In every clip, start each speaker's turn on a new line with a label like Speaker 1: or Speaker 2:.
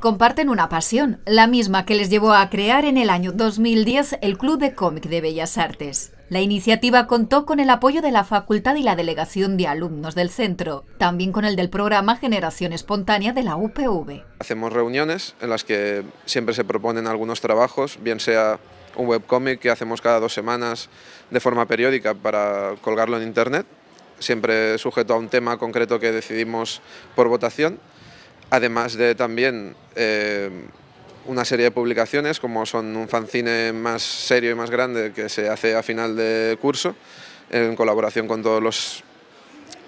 Speaker 1: comparten una pasión, la misma que les llevó a crear en el año 2010 el Club de Cómic de Bellas Artes. La iniciativa contó con el apoyo de la facultad y la delegación de alumnos del centro, también con el del programa Generación Espontánea de la UPV.
Speaker 2: Hacemos reuniones en las que siempre se proponen algunos trabajos, bien sea un webcómic que hacemos cada dos semanas de forma periódica para colgarlo en internet, siempre sujeto a un tema concreto que decidimos por votación además de también eh, una serie de publicaciones, como son un fanzine más serio y más grande que se hace a final de curso, en colaboración con todos los,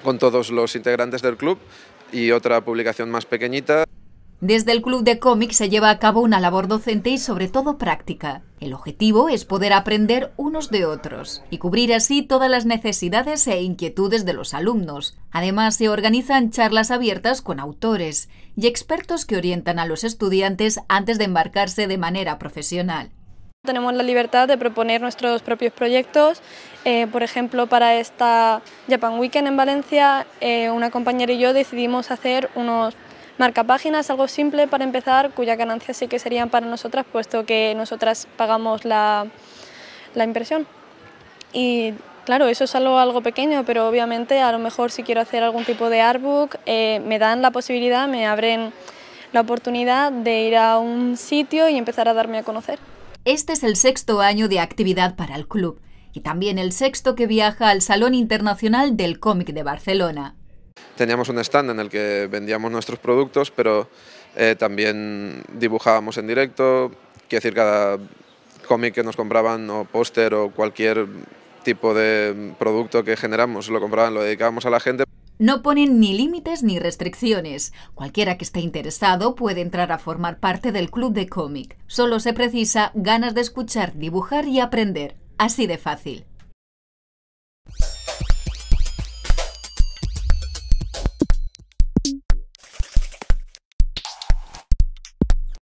Speaker 2: con todos los integrantes del club, y otra publicación más pequeñita.
Speaker 1: Desde el Club de Cómics se lleva a cabo una labor docente y sobre todo práctica. El objetivo es poder aprender unos de otros y cubrir así todas las necesidades e inquietudes de los alumnos. Además, se organizan charlas abiertas con autores y expertos que orientan a los estudiantes antes de embarcarse de manera profesional. Tenemos
Speaker 3: la libertad de proponer nuestros propios proyectos. Eh, por ejemplo, para esta Japan Weekend en Valencia, eh, una compañera y yo decidimos hacer unos marca páginas algo simple para empezar, cuya ganancia sí que serían para nosotras, puesto que nosotras pagamos la, la impresión. Y claro, eso es algo, algo pequeño, pero obviamente a lo mejor si quiero hacer algún tipo de artbook, eh, me dan la posibilidad, me abren la oportunidad de ir a un sitio y empezar a darme a conocer. Este es el
Speaker 1: sexto año de actividad para el club y también el sexto que viaja al Salón Internacional del Cómic de Barcelona
Speaker 2: teníamos un stand en el que vendíamos nuestros productos, pero eh, también dibujábamos en directo, quiero decir, cada cómic que nos compraban o póster o cualquier tipo de producto que generamos, lo compraban, lo dedicábamos a la gente.
Speaker 1: No ponen ni límites ni restricciones. Cualquiera que esté interesado puede entrar a formar parte del club de cómic. Solo se precisa ganas de escuchar, dibujar y aprender. Así de fácil.